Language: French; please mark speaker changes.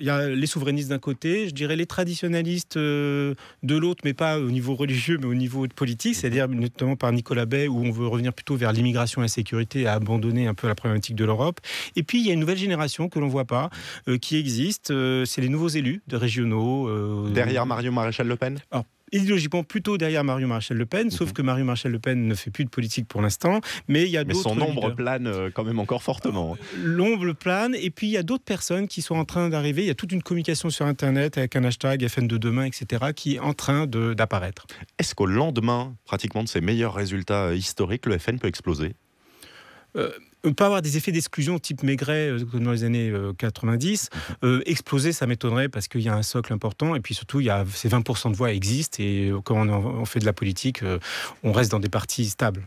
Speaker 1: Il y a les souverainistes d'un côté, je dirais les traditionnalistes euh, de l'autre, mais pas au niveau religieux, mais au niveau politique, c'est-à-dire notamment par Nicolas Bay, où on veut revenir plutôt vers l'immigration et la sécurité, abandonner un peu la problématique de l'Europe. Et puis, il y a une nouvelle génération que l'on ne voit pas, euh, qui existe, euh, c'est les nouveaux élus de régionaux. Derrière Mario Maréchal Le Pen idéologiquement plutôt derrière Mario marchel Le Pen, sauf mhm. que Mario marchel Le Pen ne fait plus de politique pour l'instant, mais il y a son ombre
Speaker 2: plane euh, quand même encore fortement. Hein.
Speaker 1: Euh, l'ombre plane, et puis il y a d'autres personnes qui sont en train d'arriver, il y a toute une communication sur Internet avec un hashtag FN de demain, etc., qui est en train d'apparaître.
Speaker 2: Est-ce qu'au lendemain, pratiquement, de ses meilleurs résultats historiques, le FN peut exploser
Speaker 1: euh, pas avoir des effets d'exclusion type Maigret euh, dans les années 90. Euh, mhm. euh, exploser, ça m'étonnerait parce qu'il y a un socle important et puis surtout, il y a, ces 20% de voix existent et quand on fait de la politique, on reste dans des partis stables.